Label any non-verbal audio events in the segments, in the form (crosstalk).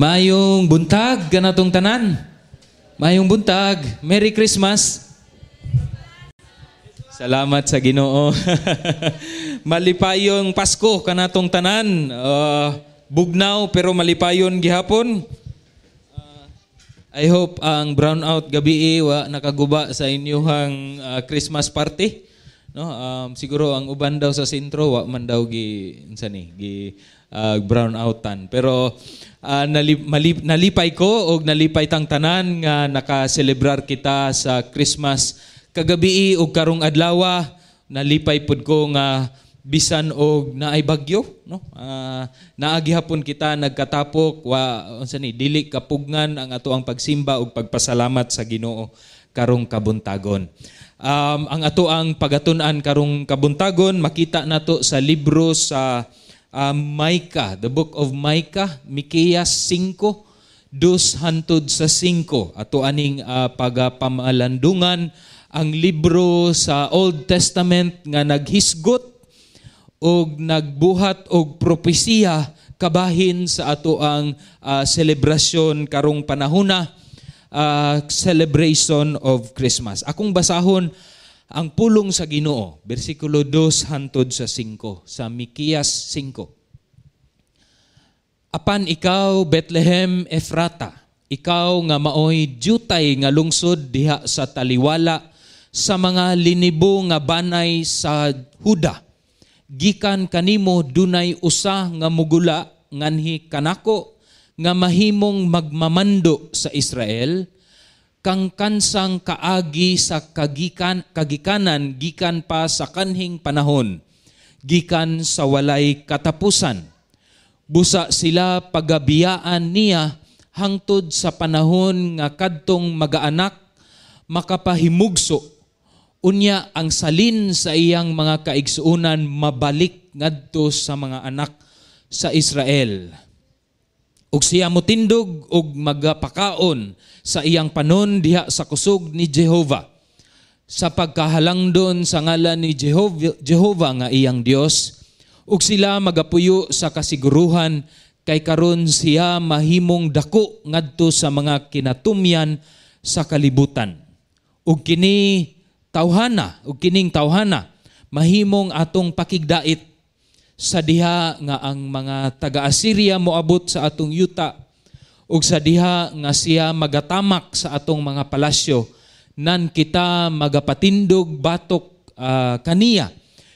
Mayong buntag kanatong tanan. Mayong buntag. Merry Christmas. Salamat sa Ginoo. (laughs) malipayong Pasko kanatong tanan. Uh, bugnaw pero malipayon gihapon. Uh, I hope ang brownout gabi eh, wa nakaguba sa inyuhang uh, ah, Christmas party. No, um, siguro ang uban daw sa sentro wa man daw gi unsa gi uh, brown outan. Pero uh, nalip, malip, nalipay ko o nalipay tang tanan nga nakaselebrar kita sa Christmas kagabi o karong adlawa nalipay pud ko nga bisan og naay bagyo no uh, ah, naagi hapon kita nagkatapok wa unsa ni dili kapugngan ang atoang pagsimba og pagpasalamat sa Ginoo karong kabuntagon um, ang atoang ang pagatunan karong kabuntagon makita nato sa libro sa uh, Micah, the book of Micah, Micaiah 5, dos hantod sa 5. Ato aning uh, pagapamalandungan ang libro sa Old Testament nga naghisgot og nagbuhat og propesiya kabahin sa ato ang uh, selebrasyon karong panahuna, uh, celebration of Christmas. Akong basahon ang pulong sa Ginoo, bersikulo 2 hantod sa 5, sa Mikiyas 5. Apan ikaw, Bethlehem Ephrata, ikaw nga maoy jutay nga lungsod diha sa taliwala sa mga linibo nga banay sa Huda. Gikan kanimo dunay usa nga mugula nganhi kanako nga mahimong magmamando sa Israel, kang kansang kaagi sa kagikan, kagikanan gikan pa sa kanhing panahon gikan sa walay katapusan busa sila pagabiyaan niya hangtod sa panahon nga kadtong magaanak makapahimugso unya ang salin sa iyang mga kaigsuunan mabalik ngadto sa mga anak sa Israel ug siya mutindog ug magapakaon sa iyang panon diha sa kusog ni Jehova sa pagkahalangdon sa ngalan ni Jehova, Jehova nga iyang Dios ug sila magapuyo sa kasiguruhan kay karon siya mahimong dako ngadto sa mga kinatumyan sa kalibutan ug kini tawhana ug kining tawhana mahimong atong pakigdait sa diha nga ang mga taga-Assyria moabot sa atong yuta ug sa diha nga siya magatamak sa atong mga palasyo nan kita magapatindog batok uh, kaniya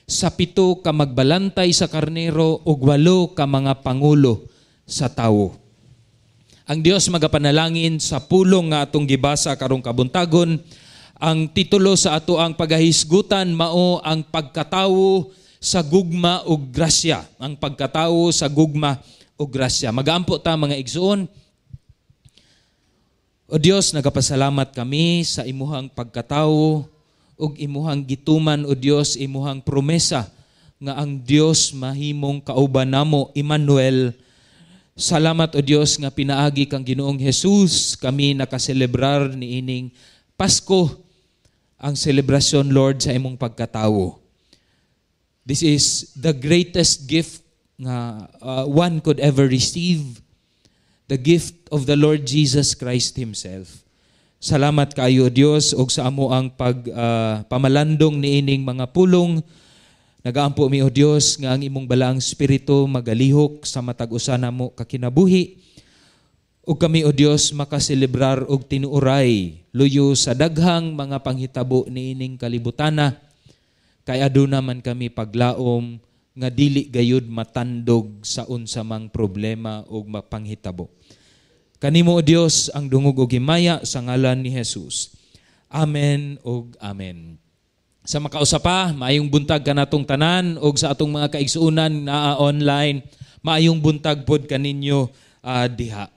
sa pito ka magbalantay sa karnero ug walo ka mga pangulo sa tawo ang Dios magapanalangin sa pulong nga atong gibasa karong kabuntagon ang titulo sa ato ang pagahisgutan mao ang pagkatawo sa gugma o grasya. Ang pagkatao sa gugma o grasya. Magampo ta mga igsoon. O Dios, nagapasalamat kami sa imuhang pagkatao ug imuhang gituman o Dios, imuhang promesa nga ang Dios mahimong kauban namo Emmanuel. Salamat o Dios nga pinaagi kang Ginoong Hesus kami nakaselebrar ni ining Pasko ang selebrasyon Lord sa imong pagkatao. This is the greatest gift na uh, one could ever receive. The gift of the Lord Jesus Christ Himself. Salamat kayo, Dios, og sa amo ang pag, uh, pamalandong niining mga pulong. Nagaampo mi, O Dios, nga ang imong balaang espiritu magalihok sa matag-usa namo kakinabuhi. Ug kami, O Dios, makaselebrar og tinuoray luyo sa daghang mga panghitabo niining kalibutana Kay aduna man kami paglaom nga dili gayud matandog sa unsa mang problema o mapanghitabo. Kanimo o Dios ang dungog og himaya sa ngalan ni Jesus. Amen og amen. Sa makausa pa, maayong buntag kanatong tanan og sa atong mga kaigsuonan naa online, maayong buntag pod kaninyo uh, ah, diha.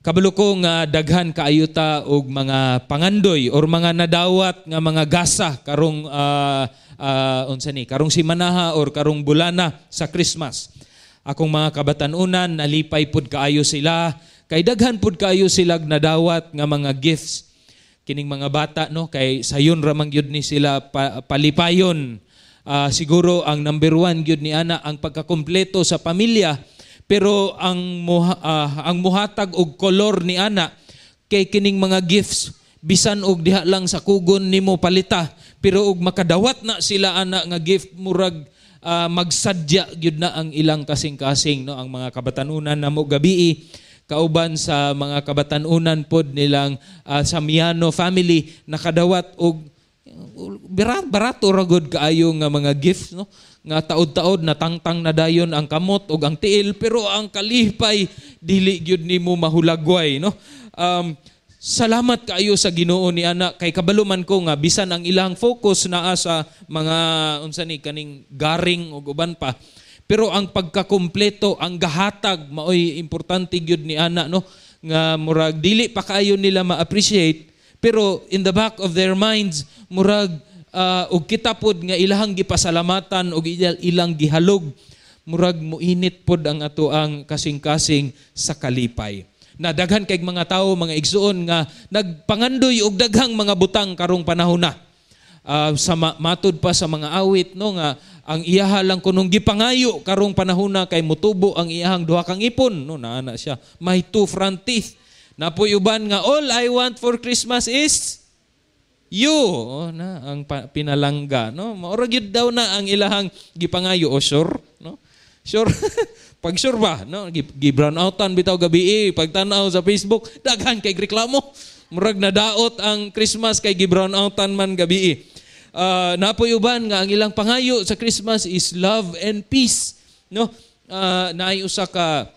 Kabalo nga ah, daghan kaayuta og mga pangandoy or mga nadawat nga mga gasa karong uh, uh, unsa ni karong simanaha or karong bulana sa Christmas. Akong mga kabatanunan nalipay pud kaayo sila kay daghan pud kaayo sila nadawat nga mga gifts kining mga bata no kay sayon ra man ni sila pa, palipayon uh, siguro ang number one gyud ni ana ang pagkakumpleto sa pamilya pero ang uh, ang muhatag og kolor ni ana kay kining mga gifts bisan og diha lang sa kugon nimo palita pero og makadawat na sila ana nga gift murag uh, magsadya gyud na ang ilang kasing-kasing no ang mga kabatanunan mo gabii kauban sa mga kabatanunan pod nilang uh, Samiano family nakadawat og barato ra gud kaayo nga mga gifts no nga taod-taod natangtang na dayon ang kamot ug ang tiil pero ang kalipay dili gyud nimo mahulagway no um, salamat kaayo sa Ginoo ni ana kay kabalo man ko nga bisan ang ilang focus naa sa mga unsa ni kaning garing ug uban pa pero ang pagkakumpleto ang gahatag maoy importante gyud ni ana no nga murag dili pa kaayo nila ma-appreciate pero in the back of their minds murag uh, ah, og kita pod nga ilang gipasalamatan og ilang gihalog murag mo init pod ang ato ang kasing-kasing sa kalipay na daghan kay mga tao mga igsuon nga nagpangandoy og daghang mga butang karong panahon na uh, sa matud pa sa mga awit no nga ang iyaha lang kunong gipangayo karong panahon na kay mutubo ang iyahang duha kang ipon no naana siya my two front teeth napoy uban nga all i want for christmas is you oh, ah, na ang pinalangga no maura gyud daw na ang ilahang gipangayo o oh, sure no sure (laughs) pag sure ba no gi brown outan bitaw gabi eh. pag tan-aw sa Facebook daghan kay reklamo murag daot ang Christmas kay gi brown outan man gabi eh. uh, ah, napoy uban nga ang ilang pangayo sa Christmas is love and peace no uh, naay usa ka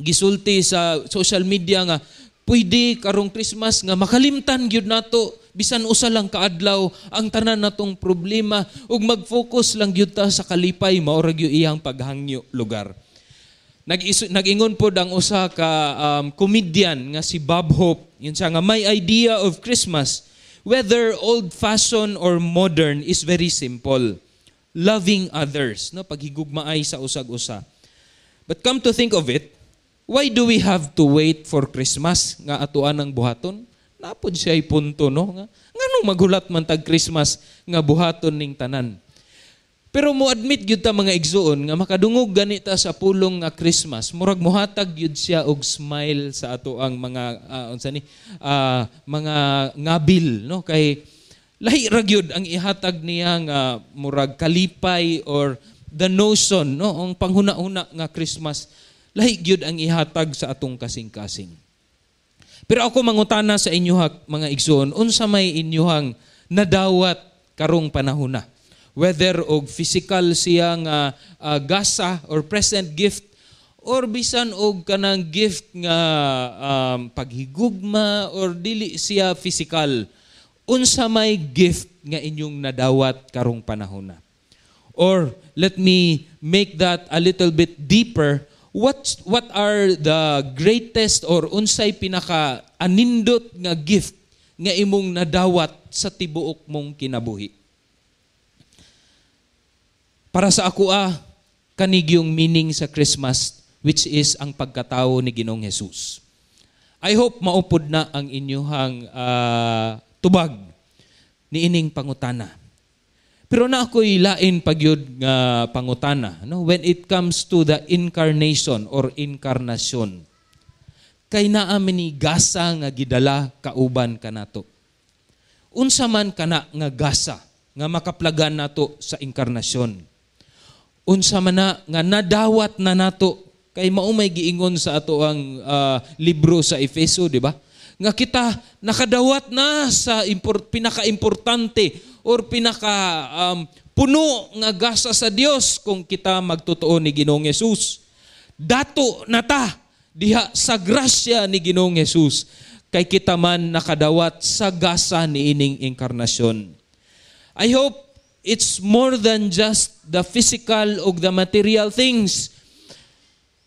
gisulti sa social media nga pwede karong Christmas nga makalimtan gyud nato bisan usa lang kaadlaw ang tanan natong problema ug mag-focus lang gyud ta sa kalipay mao ra gyud iyang paghangyo lugar. Nag nagingon pod ang usa ka um, comedian nga si Bob Hope, yun siya nga my idea of Christmas whether old fashion or modern is very simple. Loving others, no paghigugmaay sa usag-usa. But come to think of it, why do we have to wait for Christmas nga atuan ang buhaton? Napod siya ipunto, no? Nga, nga magulat man tag Christmas nga buhaton ning tanan. Pero mo admit gyud ta mga igsuon nga makadungog gani ta sa pulong nga Christmas, murag muhatag gyud siya og smile sa ato ang mga uh, unsa ni uh, mga ngabil no kay lahi ra gyud ang ihatag niya nga murag kalipay or the notion no ang panghuna-huna nga Christmas lahi gyud ang ihatag sa atong kasing-kasing. Pero ako mangutana sa inyuha mga igsoon, unsa may inyuhang nadawat karong panahon na. Whether og physical siya nga uh, gasa or present gift or bisan og kanang gift nga um, paghigugma or dili siya physical unsa may gift nga inyong nadawat karong panahon na or let me make that a little bit deeper what what are the greatest or unsay pinaka anindot nga gift nga imong nadawat sa tibuok mong kinabuhi para sa ako ah kanig yung meaning sa Christmas which is ang pagkatao ni Ginoong Hesus I hope maupod na ang inyuhang uh, ah, tubag ni ining pangutana pero na ako'y lain pagyod nga uh, pangutana, no? when it comes to the incarnation or incarnation, kay naa ni gasa nga gidala kauban kanato. Unsa man kana nga gasa nga makaplagan nato sa inkarnasyon. Unsa man na nga nadawat na nato kay maumay giingon sa ato ang uh, libro sa Efeso, di ba? Nga kita nakadawat na sa import, pinakaimportante or pinaka um, puno nga gasa sa Dios kung kita magtotoo ni Ginoong Hesus. Dato na ta diha sa grasya ni Ginoong Hesus kay kita man nakadawat sa gasa ni ining inkarnasyon. I hope it's more than just the physical or the material things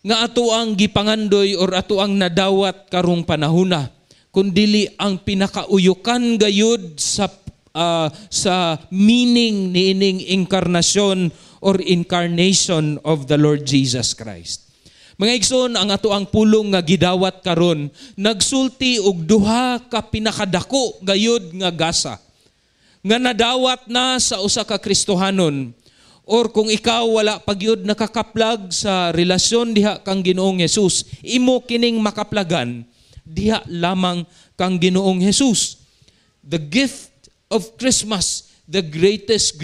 nga ato ang gipangandoy or ato ang nadawat karong panahona kundili ang pinakauyukan gayud sa uh, sa meaning ni ining inkarnasyon or incarnation of the Lord Jesus Christ. Mga igsoon, ang ato ang pulong nga gidawat karon nagsulti og duha ka pinakadako gayud nga gasa nga nadawat na sa usa ka Kristohanon or kung ikaw wala pagyud nakakaplag sa relasyon diha kang Ginoong Hesus imo kining makaplagan diha lamang kang Ginoong Hesus the gift of Christmas, the greatest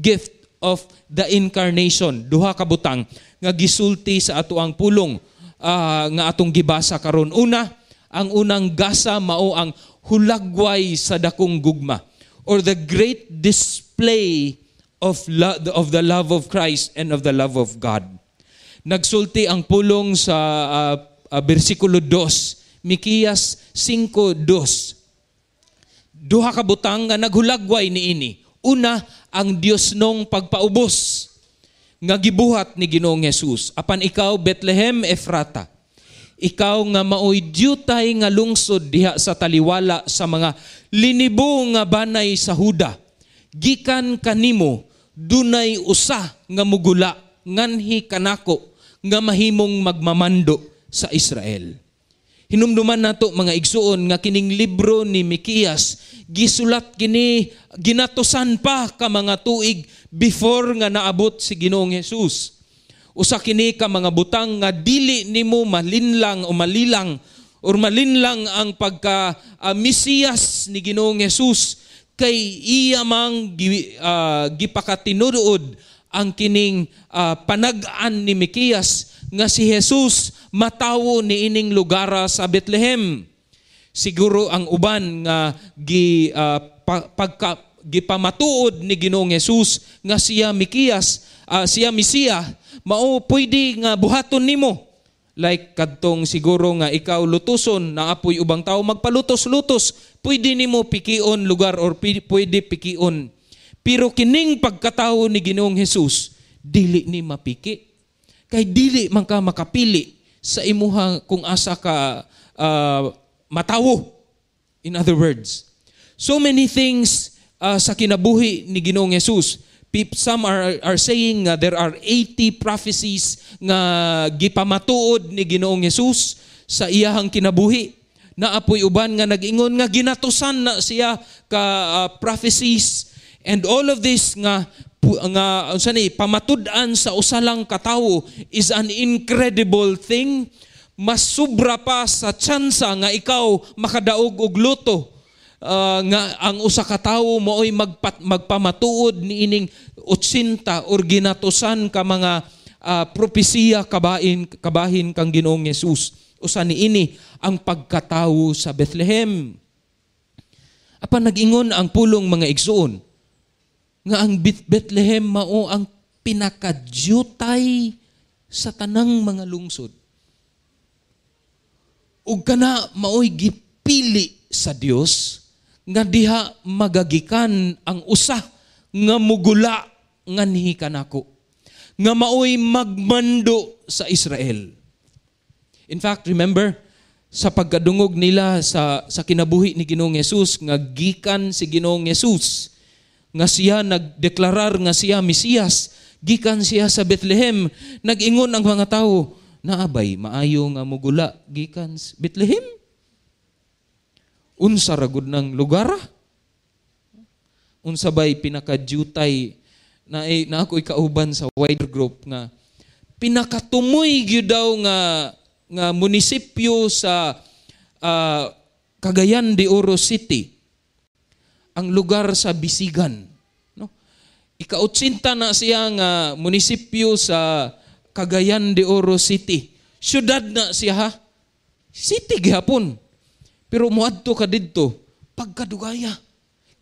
gift, of the incarnation, duha ka butang nga gisulti sa ato ang pulong uh, nga atong gibasa karon. Una, ang unang gasa mao ang hulagway sa dakong gugma or the great display of lo- of the love of Christ and of the love of God. Nagsulti ang pulong sa uh, ah, uh, ah, bersikulo 2, Mikiyas 5:2 duha ka butang nga naghulagway niini. Una, ang Dios nong pagpaubos nga gibuhat ni Ginoong Hesus. Apan ikaw Bethlehem Efrata, ikaw nga maoy dyutay nga lungsod diha sa taliwala sa mga linibo nga banay sa Huda. Gikan kanimo dunay usa nga mugula nganhi kanako nga mahimong magmamando sa Israel. Hinumduman nato mga igsuon nga kining libro ni Mikiyas gisulat gini ginatusan pa ka mga tuig before nga naabot si Ginoong Hesus. Usa kini ka mga butang nga dili nimo malinlang o malilang or malinlang ang pagka uh, Mesiyas ni Ginoong Hesus kay iya mang uh, ah, gipakatinuod ang kining uh, panag-an ni Mikiyas nga si Hesus matawo ni ining lugar sa Bethlehem siguro ang uban nga gi uh, pa, pagka gipamatuod ni Ginoong Hesus nga siya Mikias, uh, ah, siya Misiya, mao pwede nga buhaton nimo. Like kadtong siguro nga ikaw lutuson na apoy ubang tao magpalutos-lutos, pwede nimo pikion lugar or pwede pikion. Pero kining pagkatao ni Ginoong Hesus, dili ni mapiki. Kay dili man ka makapili sa imuha kung asa ka uh, matawo. In other words, so many things uh, sa kinabuhi ni Ginoong Jesus. Some are, are saying uh, there are 80 prophecies nga gipamatuod ni Ginoong Jesus sa iyahang kinabuhi na apoy uban nga nagingon nga ginatusan na siya ka uh, prophecies and all of this nga nga unsa ni pamatud-an sa usa lang katawo is an incredible thing mas sobra pa sa tsansa nga ikaw makadaog og luto uh, nga ang usa ka tawo mo magpat, magpamatuod niining 80 or ginatusan ka mga uh, propesiya kabahin kabahin kang Ginoong Hesus usa niini ang pagkatawo sa Bethlehem apan nagingon ang pulong mga igsoon nga ang Bethlehem mao ang pinakadyutay sa tanang mga lungsod ug kana maoy gipili sa Dios nga diha magagikan ang usa nga mugula nga nihi kanako nga maoy magmando sa Israel. In fact, remember sa pagkadungog nila sa sa kinabuhi ni Ginoong Hesus nga gikan si Ginoong Hesus nga siya nagdeklarar nga siya Mesiyas gikan siya sa Bethlehem nagingon ang mga tawo naabay maayong nga mugula gikan Bethlehem. Unsa ra gud nang lugar? Ah? Unsa bay pinakadyutay na eh, na ako ikauban sa wider group nga pinakatumoy gyud daw nga nga munisipyo sa uh, Cagayan de Oro City ang lugar sa Bisigan no ikautsinta na siya nga munisipyo sa Cagayan de Oro City. Syudad na siya ha. City gihapon. Pero muadto ka didto pagkadugaya.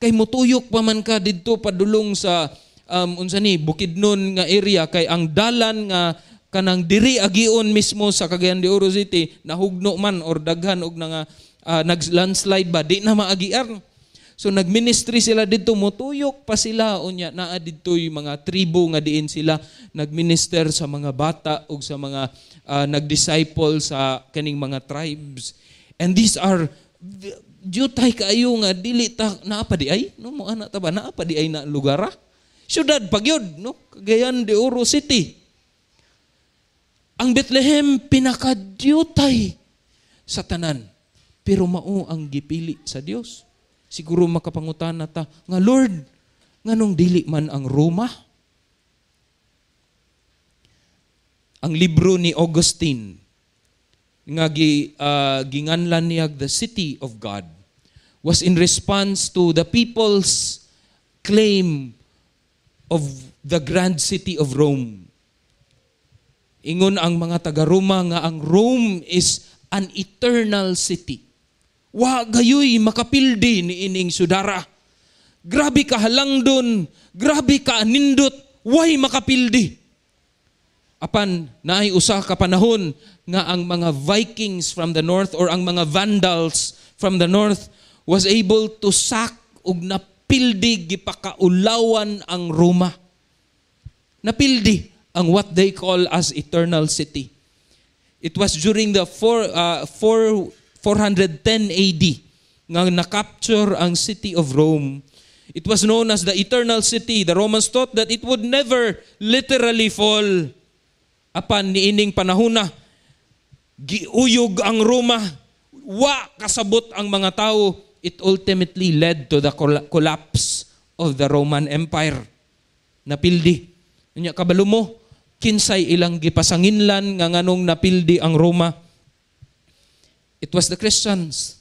Kay mutuyok pa man ka didto padulong sa um, unsa ni Bukidnon nga area kay ang dalan nga kanang diri agion mismo sa Cagayan de Oro City nahugno man or daghan og nga uh, ah, nag-landslide ba di na maagiar. So nagministry sila didto motuyok pa sila unya naa didtoy mga tribo nga diin sila nagminister sa mga bata ug sa mga uh, nagdisciple sa kaning mga tribes. And these are jutay kayo nga dili ta naa pa di ay no mo ana ta ba naa pa di ay na lugara. Ah? Syudad pagyod no Cagayan de Oro City. Ang Bethlehem pinakadyutay sa tanan pero mao ang gipili sa Dios Siguro makapangutan na ta, nga Lord, nganong dili man ang Roma? Ang libro ni Augustine, nga gi, uh, ginganlan niya the city of God, was in response to the people's claim of the grand city of Rome. Ingon ang mga taga-Roma nga ang Rome is an eternal city. Wa gayoy makapildi ni ining sudara. Grabe ka halang dun, grabe ka anindot, way makapildi. Apan naay usa ka panahon nga ang mga Vikings from the north or ang mga Vandals from the north was able to sack og napildi gipakaulawan ang Roma. Napildi ang what they call as eternal city. It was during the four, uh, four 410 AD nga na-capture ang city of Rome. It was known as the eternal city. The Romans thought that it would never literally fall. Apan niining panahuna, giuyog ang Roma, wa kasabot ang mga tao. It ultimately led to the collapse of the Roman Empire. Napildi. Nya kabalo mo, kinsay ilang gipasanginlan nga nganong napildi ang Roma It was the Christians.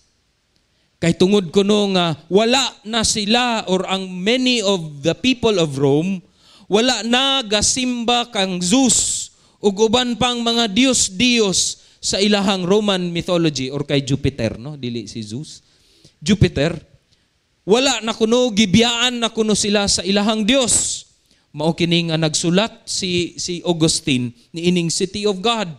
Kay tungod ko no nga wala na sila or ang many of the people of Rome wala na gasimba kang Zeus ug uban pang mga dios dios sa ilahang Roman mythology or kay Jupiter no dili si Zeus. Jupiter wala na kuno gibiyaan na kuno sila sa ilahang dios. Mao kini nga nagsulat si si Augustine ni ining City of God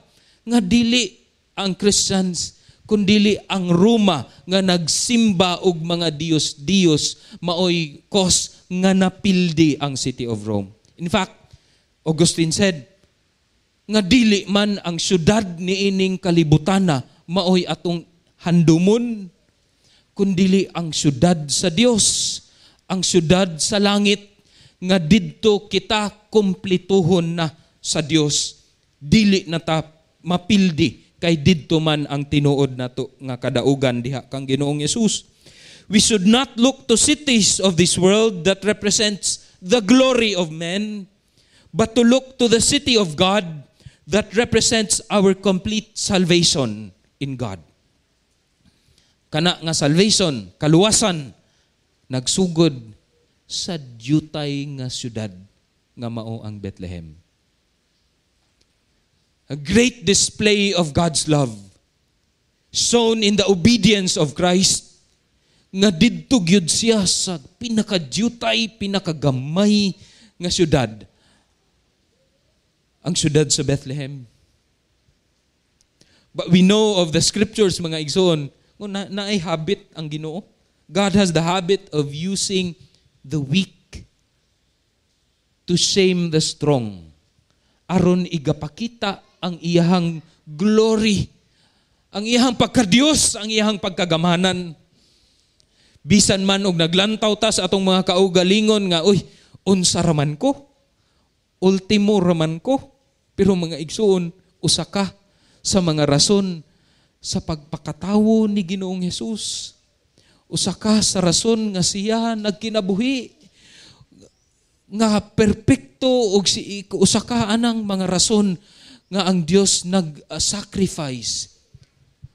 nga dili ang Christians kundili ang Roma nga nagsimba og mga Dios-Dios maoy cause nga napildi ang city of Rome. In fact, Augustine said, nga dili man ang syudad ni ining kalibutana maoy atong handumon kundili ang syudad sa Dios ang syudad sa langit nga didto kita kumplituhon na sa Dios dili na ta mapildi kay didto man ang tinuod nato nga kadaugan diha kang Ginoong Yesus. We should not look to cities of this world that represents the glory of men, but to look to the city of God that represents our complete salvation in God. Kana nga salvation, kaluwasan, nagsugod sa dutay nga syudad nga mao ang Bethlehem a great display of God's love shown in the obedience of Christ nga didto gyud siya sa pinakadyutay, pinakagamay nga syudad. Ang syudad sa Bethlehem. But we know of the scriptures, mga igsoon, na, na ay habit ang ginoo. God has the habit of using the weak to shame the strong aron igapakita ang iyahang glory, ang iyahang pagkadiyos, ang iyahang pagkagamanan. Bisan man og naglantaw ta sa atong mga kaugalingon nga, uy, unsa raman ko? Ultimo raman ko? Pero mga igsuon, usa ka sa mga rason sa pagpakatawo ni Ginoong Hesus. Usa ka sa rason nga siya nagkinabuhi nga perpekto og si usa ka anang mga rason nga ang Diyos nag-sacrifice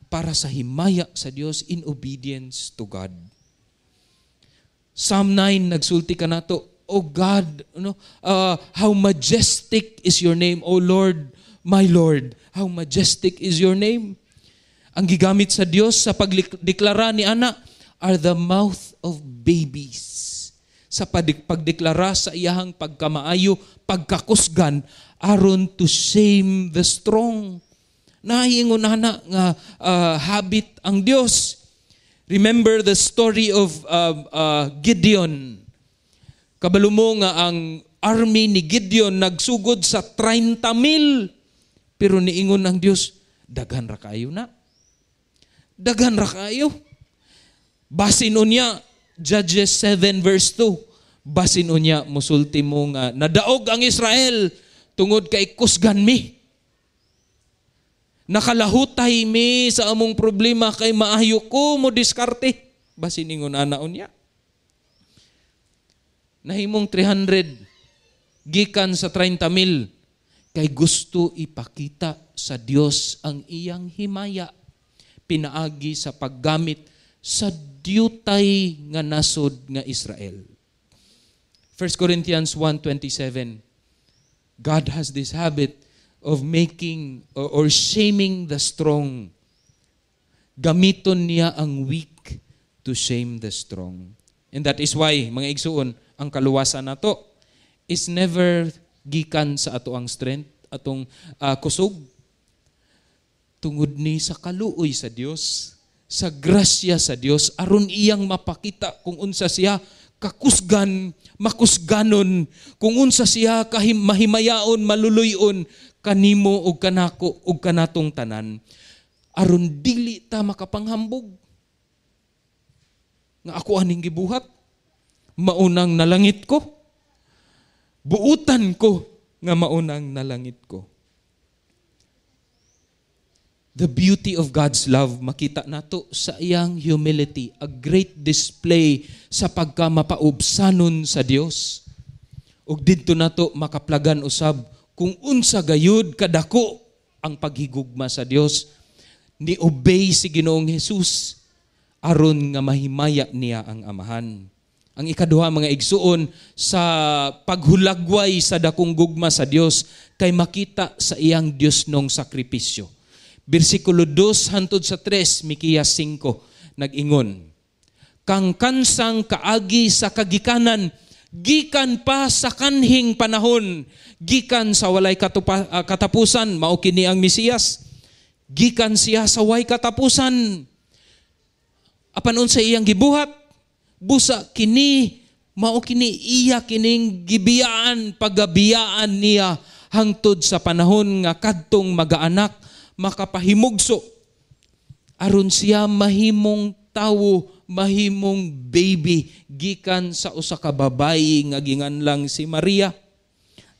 para sa himaya sa Diyos in obedience to God. Psalm 9, nagsulti ka na O God, no, uh, how majestic is your name, O Lord, my Lord, how majestic is your name. Ang gigamit sa Diyos sa pagdeklara ni Ana are the mouth of babies. Sa pagdeklara sa iyahang pagkamaayo, pagkakusgan, aron to shame the strong. Nahiingunana nga uh, habit ang Dios. Remember the story of uh, uh, Gideon. Kabalo mo nga ang army ni Gideon nagsugod sa 30 mil. Pero niingon ang Dios, daghan ra kayo na. Daghan ra kayo. Basin unya, Judges 7 verse 2. Basin unya, musulti mo nga, nadaog ang Israel tungod kay kusgan mi. Nakalahutay mi sa among problema kay maayo ko mo diskarte. Basin ingon anaon niya. Nahimong 300 gikan sa 30 mil kay gusto ipakita sa Dios ang iyang himaya pinaagi sa paggamit sa dutay nga nasod nga Israel. 1 Corinthians 1.27 God has this habit of making or, or shaming the strong. Gamiton niya ang weak to shame the strong. And that is why, mga igsuon, ang kaluwasan na to is never gikan sa ato ang strength, atong uh, kusog. Tungod ni sa kaluoy sa Dios, sa grasya sa Dios aron iyang mapakita kung unsa siya kakusgan, makusganon, kung unsa siya kahim, mahimayaon, maluluyon, kanimo og kanako og kanatong tanan. Aron dili ta makapanghambog. Nga ako aning gibuhat, maunang nalangit ko. Buutan ko nga maunang nalangit ko the beauty of God's love makita nato sa iyang humility, a great display sa pagka mapaubsanon sa Dios. Ug didto nato makaplagan usab kung unsa gayud kadako ang paghigugma sa Dios ni obey si Ginoong Hesus aron nga mahimaya niya ang amahan. Ang ikaduha mga igsuon sa paghulagway sa dakong gugma sa Dios kay makita sa iyang Dios nong sakripisyo Bersikulo 2 hantod sa 3, Mikiya 5, nagingon ingon Kang kansang kaagi sa kagikanan, gikan pa sa kanhing panahon, gikan sa walay katupa, uh, katapusan, mao kini ang Mesiyas, gikan siya sa way katapusan. Apan unsa iyang gibuhat, busa kini mao kini iya kining gibiyaan pagabiyaan niya hangtod sa panahon nga kadtong magaanak makapahimugso. Aron siya mahimong tawo, mahimong baby gikan sa usa ka babayi nga ginganlang si Maria.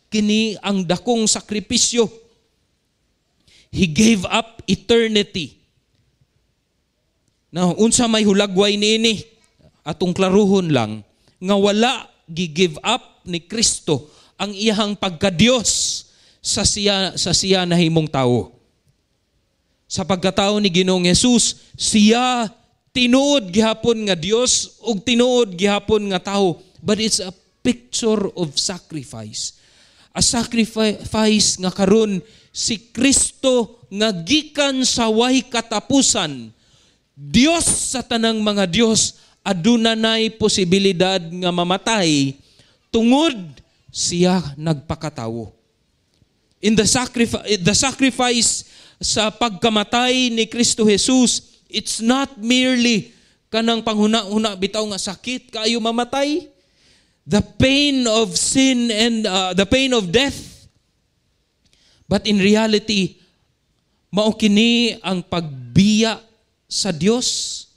Kini ang dakong sakripisyo. He gave up eternity. Na unsa may hulagway nini? Atong klaruhon lang nga wala gi-give up ni Kristo ang iyang pagka pagkadios sa siya sa siya na himong tao sa pagkatao ni Ginoong Hesus, siya tinuod gihapon nga Dios ug tinuod gihapon nga tao. But it's a picture of sacrifice. A sacrifice nga karon si Kristo nga gikan sa way katapusan. Dios sa tanang mga Dios aduna nay posibilidad nga mamatay tungod siya nagpakatawo. In the sacrifice, the sacrifice sa pagkamatay ni Kristo Jesus, it's not merely kanang panghuna-huna bitaw nga sakit kaayo mamatay. The pain of sin and uh, the pain of death. But in reality, mao kini ang pagbiya sa Dios,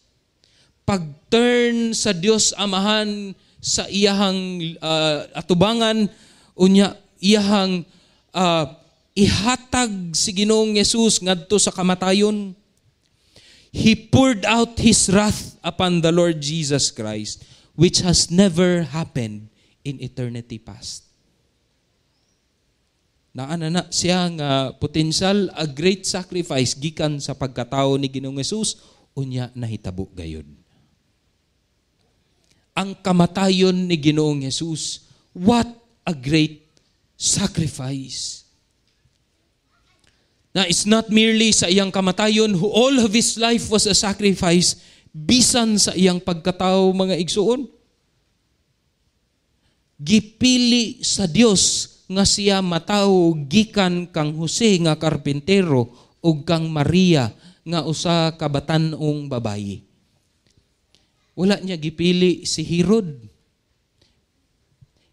pag-turn sa Dios Amahan sa iyahang uh, atubangan unya iyahang uh, ihatag si Ginoong Yesus ngadto sa kamatayon. He poured out His wrath upon the Lord Jesus Christ, which has never happened in eternity past. Naana na siya nga potential a great sacrifice gikan sa pagkatao ni Ginoong Yesus unya nahitabo gayud. Ang kamatayon ni Ginoong Yesus, what a great sacrifice na it's not merely sa iyang kamatayon who all of his life was a sacrifice bisan sa iyang pagkatao mga igsuon gipili sa Dios nga siya matao gikan kang Jose nga karpintero ug kang Maria nga usa ka batan babayi wala niya gipili si Herod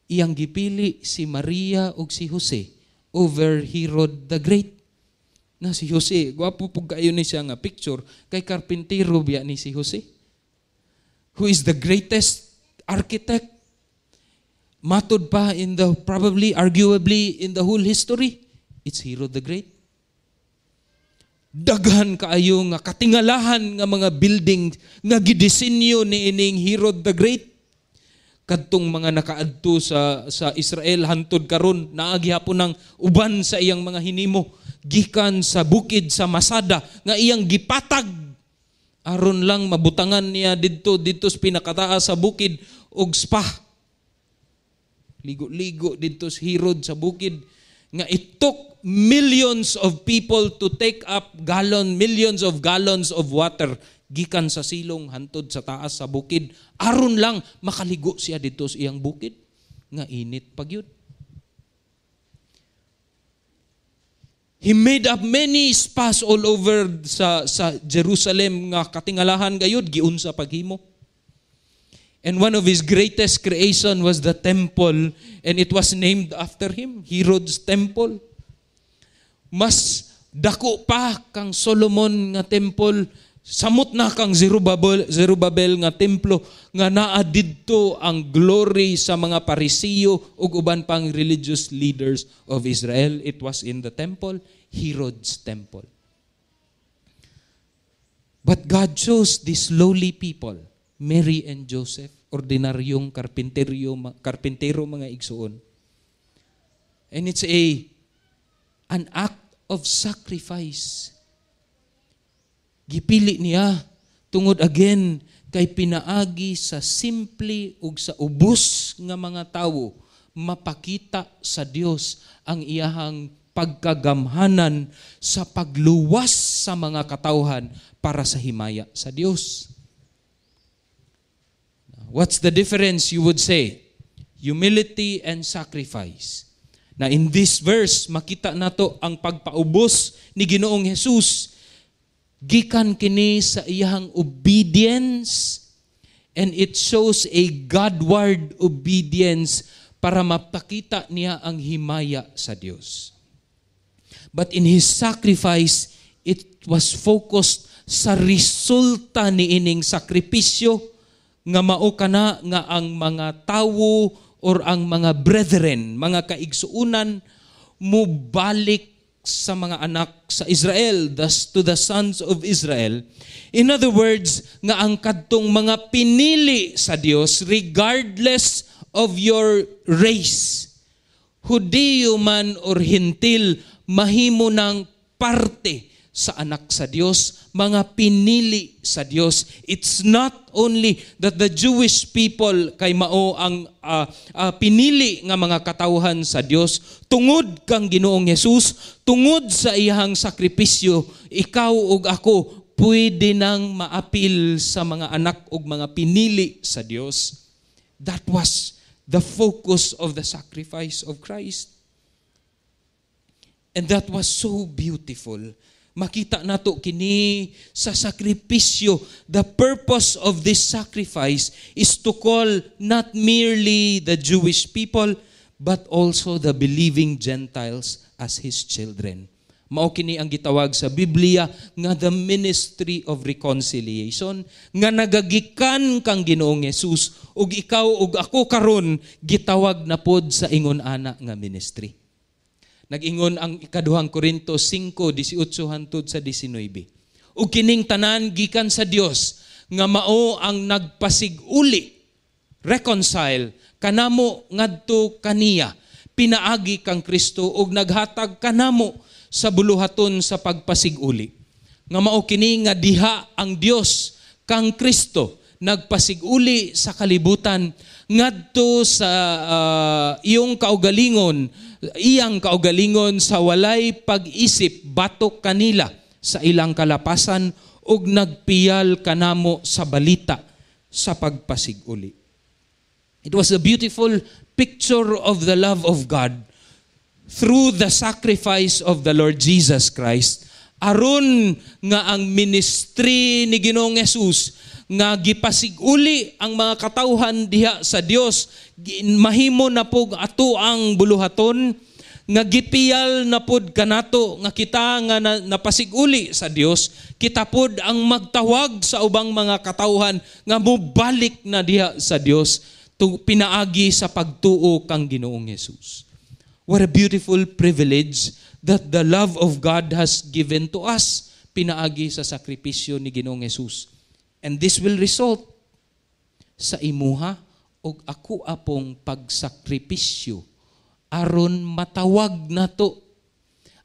iyang gipili si Maria ug si Jose over Herod the Great na si Jose. Gwapo po kayo ni siya nga picture kay karpintero biya ni si Jose. Who is the greatest architect matod pa in the probably arguably in the whole history it's Hero the Great daghan kaayo nga katingalahan nga mga building nga gidisenyo ni ining Hero the Great kadtong mga nakaadto sa sa Israel hantud karon naa gihapon ang uban sa iyang mga hinimo gikan sa bukid sa Masada nga iyang gipatag aron lang mabutangan niya didto didto sa pinakataas sa bukid og spa ligo-ligo didto sa hirod sa bukid nga it took millions of people to take up gallon millions of gallons of water gikan sa silong hantod sa taas sa bukid aron lang makaligo siya didto sa iyang bukid nga init pagyud He made up many spas all over sa, sa Jerusalem nga katingalahan gayud giunsa paghimo. And one of his greatest creation was the temple and it was named after him, Herod's temple. Mas dako pa kang Solomon nga temple Samot na kang Zerubabel, Zerubabel nga templo nga naa didto ang glory sa mga parisiyo ug uban pang religious leaders of Israel. It was in the temple, Herod's temple. But God chose these lowly people, Mary and Joseph, ordinaryong karpinteryo, karpintero mga igsuon. And it's a an act of sacrifice gipili niya tungod again kay pinaagi sa simple ug sa ubos nga mga tawo mapakita sa Dios ang iyahang pagkagamhanan sa pagluwas sa mga katawhan para sa himaya sa Dios. What's the difference you would say? Humility and sacrifice. Na in this verse makita nato ang pagpaubos ni Ginoong Hesus gikan kini sa iyang obedience and it shows a Godward obedience para mapakita niya ang himaya sa Dios. But in his sacrifice, it was focused sa resulta ni ining sakripisyo nga mao kana nga ang mga tawo or ang mga brethren, mga kaigsuunan mubalik sa mga anak sa Israel, thus to the sons of Israel. In other words, nga ang kadtong mga pinili sa Dios regardless of your race. Hudiyo man or hintil, mahimo ng parte sa anak sa Diyos, mga pinili sa Diyos. It's not only that the Jewish people kay mao ang uh, uh, pinili nga mga katawhan sa Diyos, tungod kang Ginoong Hesus, tungod sa iyang sakripisyo, ikaw ug ako pwede nang maapil sa mga anak ug mga pinili sa Diyos. That was the focus of the sacrifice of Christ. And that was so beautiful makita nato kini sa sakripisyo. The purpose of this sacrifice is to call not merely the Jewish people, but also the believing Gentiles as His children. Mao kini ang gitawag sa Biblia nga the ministry of reconciliation nga nagagikan kang Ginoong Hesus ug ikaw ug ako karon gitawag na pod sa ingon ana nga ministry. Nagingon ang ikaduhang Korinto 5:18 hantud sa 19. Ug kining tanan gikan sa Dios nga mao ang nagpasiguli reconcile kanamo ngadto kaniya pinaagi kang Kristo ug naghatag kanamo sa buluhaton sa pagpasiguli nga mao kini nga diha ang Dios kang Kristo nagpasiguli sa kalibutan ngadto sa uh, iyong kaugalingon iyang kaugalingon sa walay pag-isip batok kanila sa ilang kalapasan ug nagpiyal kanamo sa balita sa pagpasiguli it was a beautiful picture of the love of God through the sacrifice of the Lord Jesus Christ aron nga ang ministry ni Ginoong Jesus nga gipasiguli ang mga katauhan diha sa Dios mahimo na pug ato ang buluhaton nga gipiyal na pud kanato nga kita nga napasiguli sa Dios kita pud ang magtawag sa ubang mga katauhan nga mubalik na diha sa Dios to pinaagi sa pagtuo kang Ginoong Hesus what a beautiful privilege that the love of God has given to us pinaagi sa sakripisyo ni Ginoong Hesus And this will result sa imuha og ako apong pagsakripisyo aron matawag nato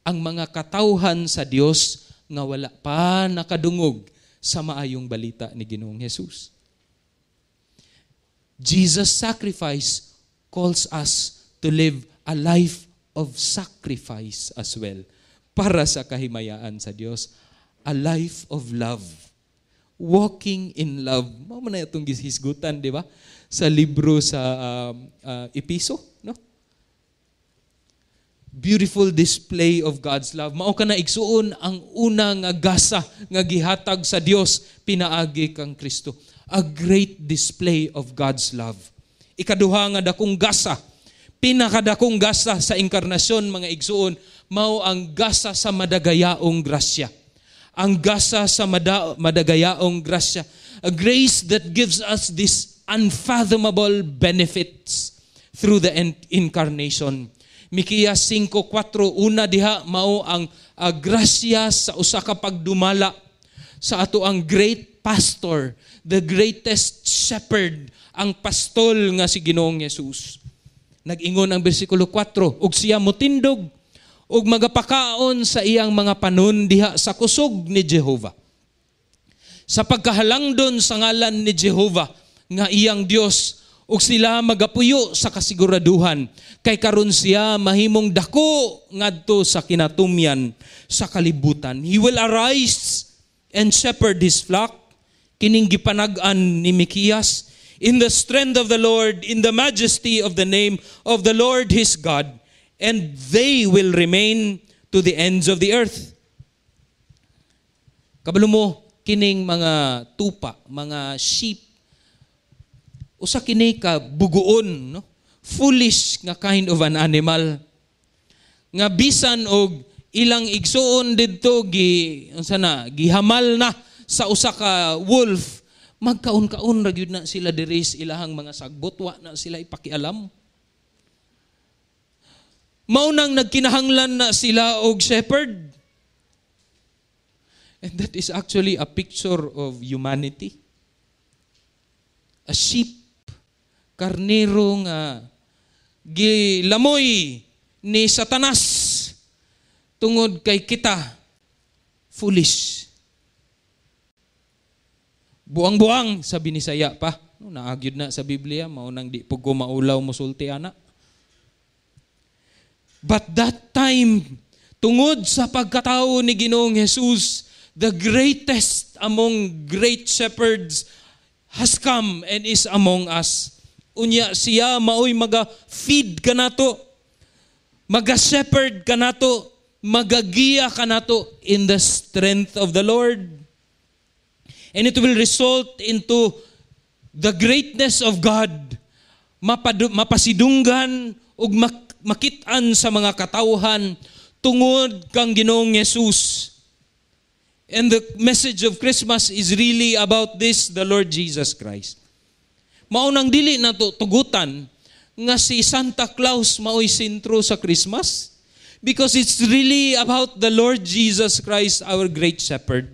ang mga katawhan sa Dios nga wala pa nakadungog sa maayong balita ni Ginoong Hesus. Jesus sacrifice calls us to live a life of sacrifice as well para sa kahimayaan sa Dios, a life of love Walking in Love. Mao na itong gisgutan, di ba? Sa libro sa um, uh, Episo, no? Beautiful display of God's love. Mao ka na igsuon ang una nga gasa nga gihatag sa Dios pinaagi kang Kristo. A great display of God's love. Ikaduha nga dakong gasa pinakadakong gasa sa inkarnasyon mga igsuon mao ang gasa sa madagayaong grasya ang gasa sa madagayaong grasya. A grace that gives us this unfathomable benefits through the incarnation. Mikiya 5.4, una diha mao ang uh, grasya sa usa ka pagdumala sa ato ang great pastor, the greatest shepherd, ang pastol nga si Ginoong Yesus. Nag-ingon ang bersikulo 4, ug siya motindog ug magapakaon sa iyang mga panon diha sa kusog ni Jehova. Sa pagkahalangdon sa ngalan ni Jehova nga iyang Dios ug sila magapuyo sa kasiguraduhan kay karon siya mahimong dako ngadto sa kinatumyan sa kalibutan. He will arise and shepherd his flock kining gipanag-an ni Mikiyas, in the strength of the Lord in the majesty of the name of the Lord his God and they will remain to the ends of the earth. Kabalo mo, kining mga tupa, mga sheep, usa kini ka buguon, no? foolish nga kind of an animal. Nga bisan og ilang igsuon didto gi unsa na gihamal na sa usa ka wolf magkaon-kaon ra gyud na sila diri ilahang mga sagbot wa na sila ipakialam mao nang nagkinahanglan na sila og shepherd. And that is actually a picture of humanity. A sheep, karnero nga gilamoy ni Satanas tungod kay kita foolish. Buang-buang sabi ni Saya pa. No, naagyod na sa Biblia, mao nang di pud ko maulaw mosulti ana. But that time, tungod sa pagkatao ni Ginoong Jesus, the greatest among great shepherds has come and is among us. Unya siya maoy maga-feed kanato, maga-shepherd kanato, magagiya kanato in the strength of the Lord. And it will result into the greatness of God. Mapadu- mapasidunggan ug mak makitaan sa mga katauhan tungod kang Ginoong Yesus. And the message of Christmas is really about this, the Lord Jesus Christ. Maunang dili na tugutan nga si Santa Claus maoy sentro sa Christmas because it's really about the Lord Jesus Christ, our great shepherd.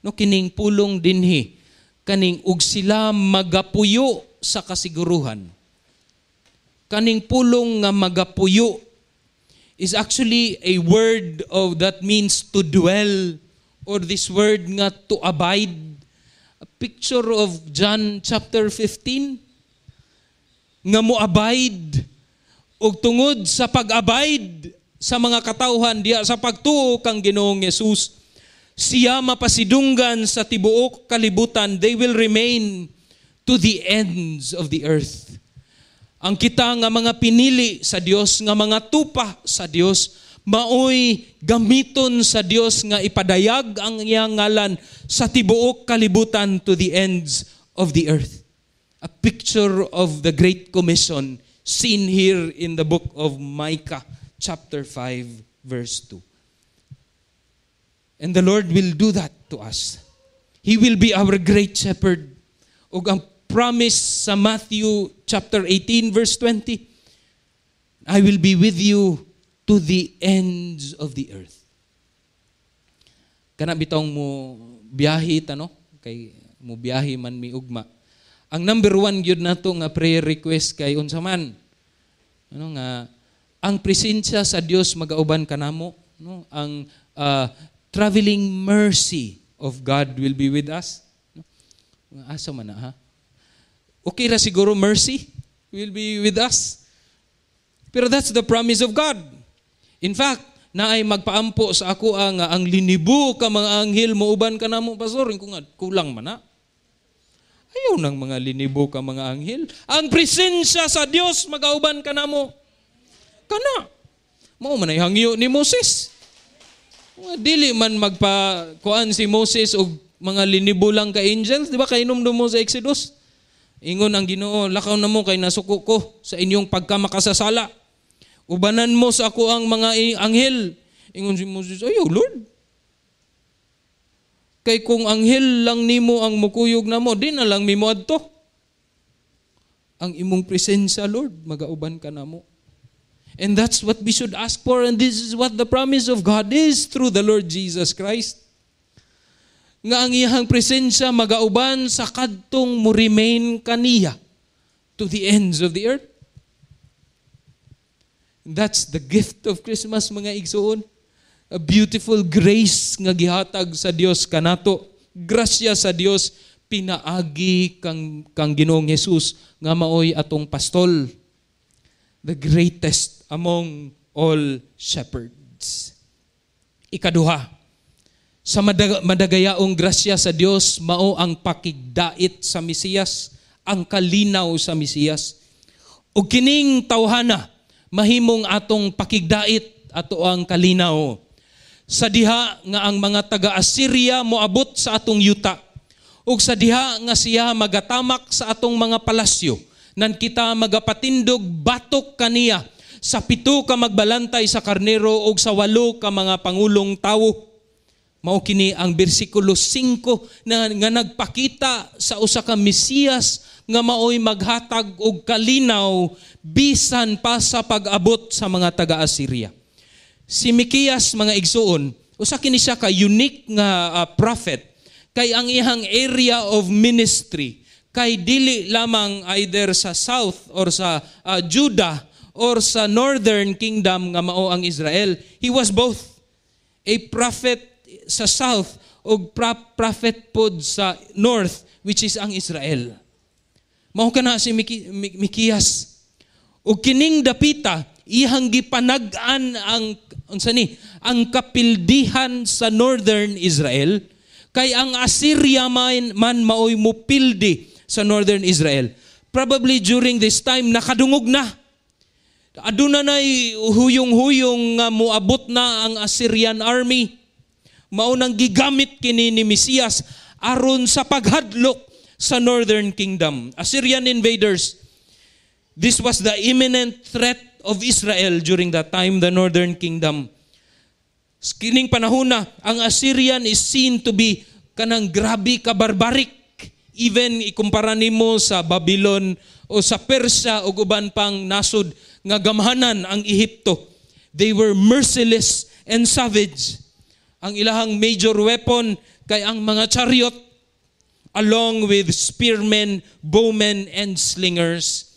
No kining pulong dinhi kaning ug sila magapuyo sa kasiguruhan kaning pulong nga magapuyo is actually a word of that means to dwell or this word nga to abide a picture of John chapter 15 nga mo abide og tungod sa pag-abide sa mga katawhan diha sa pagtuo kang Ginoong Yesus siya mapasidunggan sa tibuok kalibutan they will remain to the ends of the earth ang kita nga mga pinili sa Dios nga mga tupa sa Dios maoy gamiton sa Dios nga ipadayag ang iyang ngalan sa tibuok kalibutan to the ends of the earth a picture of the great commission seen here in the book of Micah chapter 5 verse 2 and the Lord will do that to us he will be our great shepherd ug ang promise sa Matthew chapter 18 verse 20. I will be with you to the ends of the earth. Kana bitong mo biyahe tano kay mo biyahe man mi ugma. Ang number one gyud nato nga prayer request kay unsa man. Ano nga ang presensya sa Dios magauban kanamo, no? Ang uh, traveling mercy of God will be with us. No? Asa man na ha? okay ra siguro mercy will be with us. Pero that's the promise of God. In fact, na ay magpaampo sa ako ang ah, ang linibo ka mga anghel mo uban ka namo pastor kung kulang man na. Ayaw ng mga linibo ka mga anghel. Ang presensya sa Dios magauban ka namo. Kana. Mao man ay hangyo ni Moses. Dili man magpa kuan si Moses og mga linibo lang ka angels, di ba kay numdum mo sa Exodus? Ingon ang Ginoo, lakaw na mo kay nasuko ko sa inyong pagkamakasasala. Ubanan mo sa ako ang mga anghel. Ingon si Moses, ayo Lord. Kay kung anghel lang nimo ang mukuyog na mo, di na lang mi adto. Ang imong presensya, Lord, magauban ka na mo. And that's what we should ask for and this is what the promise of God is through the Lord Jesus Christ nga ang iyang presensya magauban sa kadtong mo remain kaniya to the ends of the earth. That's the gift of Christmas mga igsoon. A beautiful grace nga gihatag sa Dios kanato. Grasya sa Dios pinaagi kang kang Ginoong Hesus nga maoy atong pastol the greatest among all shepherds ikaduha sa madag- madagayaong grasya sa Dios mao ang pakigdait sa Mesiyas, ang kalinaw sa Mesiyas. ug kining tawhana, mahimong atong pakigdait ato ang kalinaw. Sa diha nga ang mga taga-Assyria moabot sa atong yuta, ug sa diha nga siya magatamak sa atong mga palasyo, nan kita magapatindog batok kaniya sa pito ka magbalantay sa karnero ug sa walo ka mga pangulong tawo Mao kini ang bersikulo 5 na nga nagpakita sa usa ka Mesiyas nga maoy maghatag og kalinaw bisan pa sa pag-abot sa mga taga-Assyria. Si Mikiyas mga igsuon, usa kini siya ka unique nga uh, prophet kay ang ihang area of ministry kay dili lamang either sa south or sa uh, Judah or sa northern kingdom nga mao ang Israel. He was both a prophet sa south ug prophet pod sa north which is ang Israel. Mao kana si Miki, Mikias. Ug kining dapita iyang gipanag-an ang unsa ni ang kapildihan sa northern Israel kay ang Assyria man, man maoy mupildi sa northern Israel. Probably during this time nakadungog na. Aduna nay huyong-huyong nga muabot na ang Assyrian army maunang gigamit kini ni Mesias aron sa paghadlok sa northern kingdom. Assyrian invaders. This was the imminent threat of Israel during that time, the northern kingdom. Kining panahuna, ang Assyrian is seen to be kanang grabe ka barbaric. Even ikumpara nimo sa Babylon o sa Persia o uban pang nasod nga gamhanan ang Ehipto. They were merciless and savage ang ilahang major weapon kay ang mga chariot along with spearmen, bowmen, and slingers.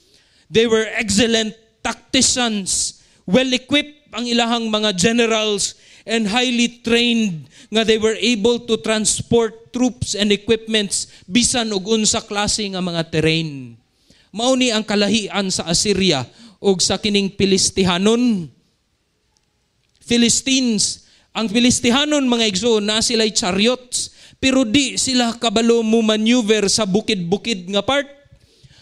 They were excellent tacticians, well-equipped ang ilahang mga generals and highly trained nga they were able to transport troops and equipments bisan og unsa klase nga mga terrain. Mao ni ang kalahian sa Assyria og sa kining Pilistihanon. Philistines ang Pilistihanon mga igsoon na sila'y chariots, pero di sila kabalo mo maneuver sa bukid-bukid nga part.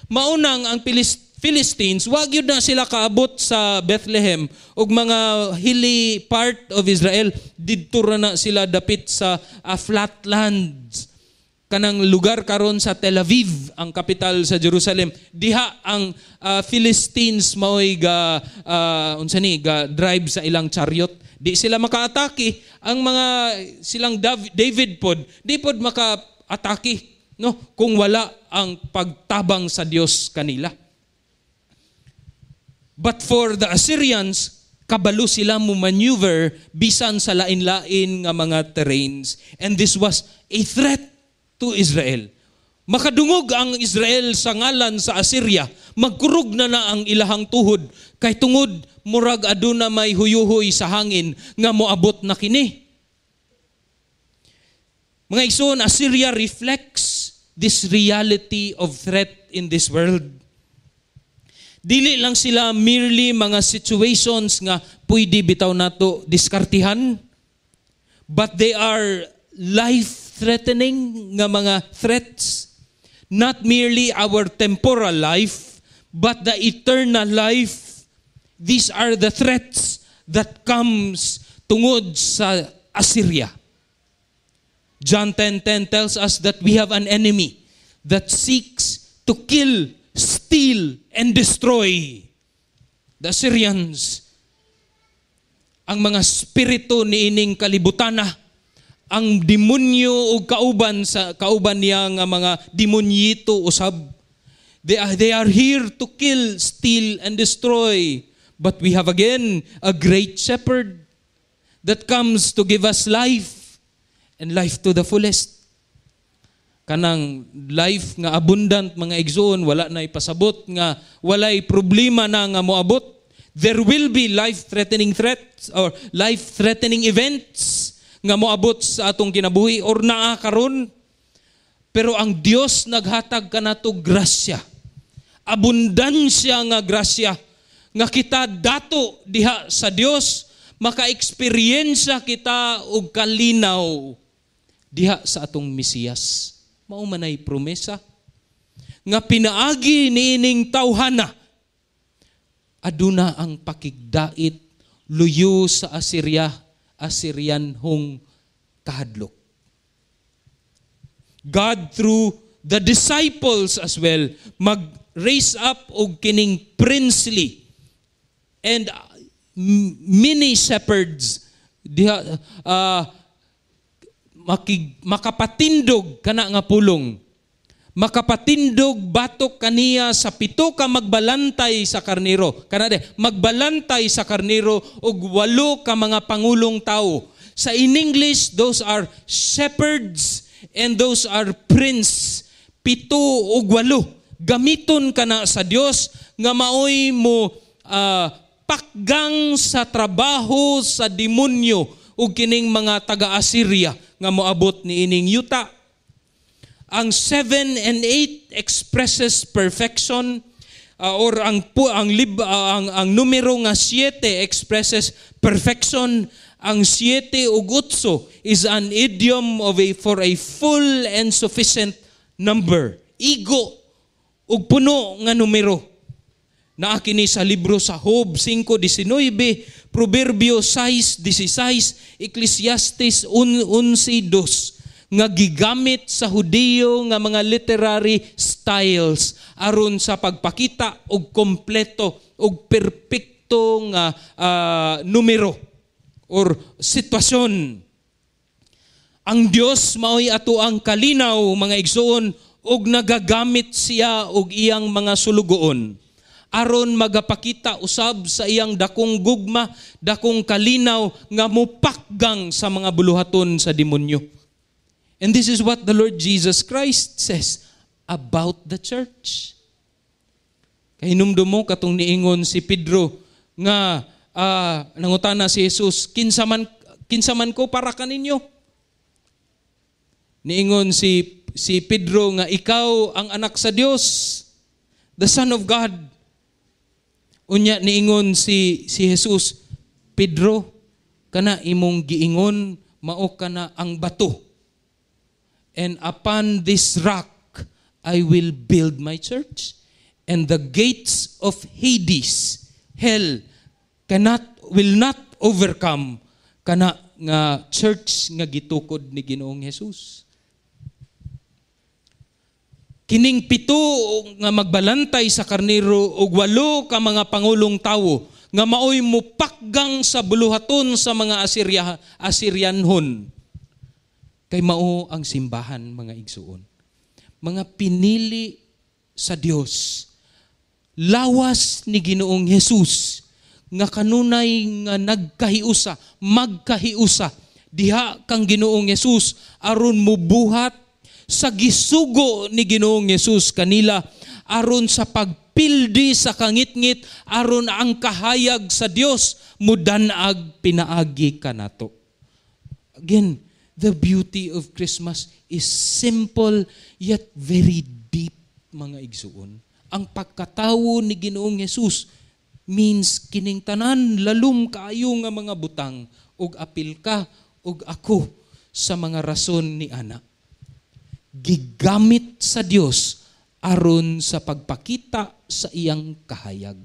Maunang ang Pilist Philistines, wag yun na sila kaabot sa Bethlehem ug mga hilly part of Israel, didto na sila dapit sa uh, flatlands kanang lugar karon sa Tel Aviv ang kapital sa Jerusalem diha ang uh, Philistines maoy ga uh, unsa ni ga drive sa ilang chariot di sila makaatake ang mga silang David pod di pod makaatake no kung wala ang pagtabang sa Dios kanila but for the Assyrians kabalo sila mo maneuver bisan sa lain-lain nga mga terrains and this was a threat to Israel. Makadungog ang Israel sa ngalan sa Assyria, magkurog na na ang ilahang tuhod, kay tungod murag aduna may huyuhoy sa hangin nga moabot na kini. Mga igsoon, Assyria reflects this reality of threat in this world. Dili lang sila merely mga situations nga pwede bitaw nato diskartihan, but they are life threatening nga mga threats. Not merely our temporal life, but the eternal life. These are the threats that comes tungod sa Assyria. John 10.10 10 tells us that we have an enemy that seeks to kill, steal, and destroy the Assyrians. Ang mga spirito ining kalibutana ang demonyo o kauban sa kauban niya nga mga demonyito usab. They are, they are here to kill, steal, and destroy. But we have again a great shepherd that comes to give us life and life to the fullest. Kanang life nga abundant mga igsoon, wala na ipasabot nga walay problema na nga moabot. There will be life-threatening threats or life-threatening events nga moabot sa atong ginabuhi or naa karon pero ang Dios naghatag kanato grasya abundansya nga grasya nga kita dato diha sa Dios maka experience kita og kalinaw diha sa atong Mesiyas. Mao manay promesa nga pinaagi niining tawhana aduna ang pakigdait luyo sa Assyria Assyrianhong kahadlok. God through the disciples as well mag-raise up og kining princely and uh, mini shepherds diha uh, makig, makapatindog kana nga pulong makapatindog batok kaniya sa pito ka magbalantay sa karniro. Kanade, magbalantay sa karniro og walo ka mga pangulong tao. Sa in English, those are shepherds and those are prince. Pito o walo. Gamiton ka na sa Dios nga maoy mo uh, pakgang sa trabaho sa demonyo ug kining mga taga-Assyria nga moabot ni ining yuta ang 7 and 8 expresses perfection uh, or ang po ang lib uh, ang ang numero nga 7 expresses perfection. Ang 7 ug 8 is an idiom of a for a full and sufficient number. Igo ug puno nga numero. Naa kini sa libro sa Hob 5:19, Proverbio 6:16, Ecclesiastes 11:2 nga gigamit sa Hudiyo nga mga literary styles aron sa pagpakita og kompleto og perpekto nga uh, numero or sitwasyon. Ang Dios mao'y ato ang kalinaw mga igsoon og nagagamit siya og iyang mga sulugoon aron magapakita usab sa iyang dakong gugma, dakong kalinaw nga mupakgang sa mga buluhaton sa demonyo. And this is what the Lord Jesus Christ says about the church. Kay hinumdum mo katong niingon si Pedro nga uh, nangutana si Jesus, kinsaman kinsaman ko para kaninyo. Niingon si si Pedro nga ikaw ang anak sa Dios, the son of God. Unya niingon si si Jesus, Pedro, kana imong giingon mao kana ang bato And upon this rock I will build my church, and the gates of Hades, hell, cannot will not overcome kana nga church nga gitukod ni Ginoong Hesus. Kining pito nga magbalantay sa karnero og walo ka mga pangulong tawo nga maoy mupakgang sa buluhaton sa mga Asirya, Asiryanhon Kay mao ang simbahan, mga igsuon. Mga pinili sa Dios. Lawas ni Ginoong Hesus nga kanunay nga nagkahiusa, magkahiusa diha kang Ginoong Hesus aron mubuhat sa gisugo ni Ginoong Hesus kanila aron sa pagpildi sa kangitngit aron ang kahayag sa Dios mudanag pinaagi kanato. Again, the beauty of Christmas is simple yet very deep, mga igsuon. Ang pagkatawo ni Ginoong Yesus means kining tanan lalum kaayo nga mga butang ug apil ka ug ako sa mga rason ni ana. Gigamit sa Dios aron sa pagpakita sa iyang kahayag.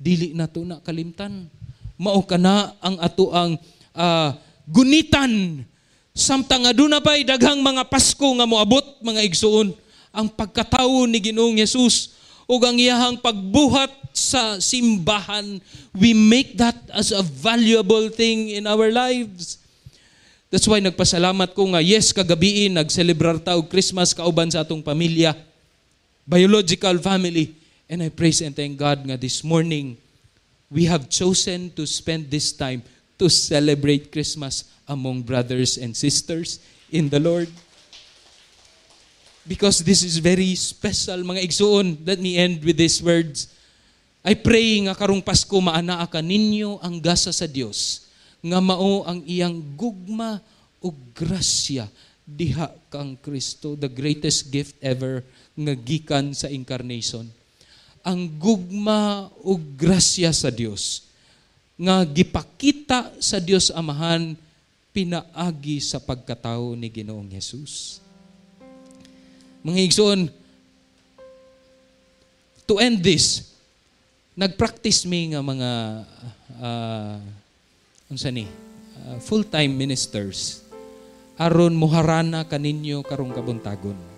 Dili na to na kalimtan. Mao kana ang ato ang uh, gunitan Samtang aduna pa'y daghang mga Pasko nga moabot mga igsuon ang pagkatao ni Ginoong Yesus ug ang iyahang pagbuhat sa simbahan, we make that as a valuable thing in our lives. That's why nagpasalamat ko nga, yes, kagabi nag-celebrar ta og Christmas kauban sa atong pamilya, biological family. And I praise and thank God nga this morning, we have chosen to spend this time to celebrate Christmas among brothers and sisters in the Lord. Because this is very special, mga igsuon. Let me end with these words. I pray nga karong Pasko maanaa ka ninyo ang gasa sa Dios nga mao ang iyang gugma o grasya diha kang Kristo, the greatest gift ever nga gikan sa incarnation. Ang gugma o grasya sa Dios nga gipakita sa Dios Amahan pinaagi sa pagkatao ni Ginoong Jesus. Mga igsoon, to end this, nagpractice mi nga mga uh, unsa ni uh, full-time ministers aron muharana kaninyo karong kabuntagon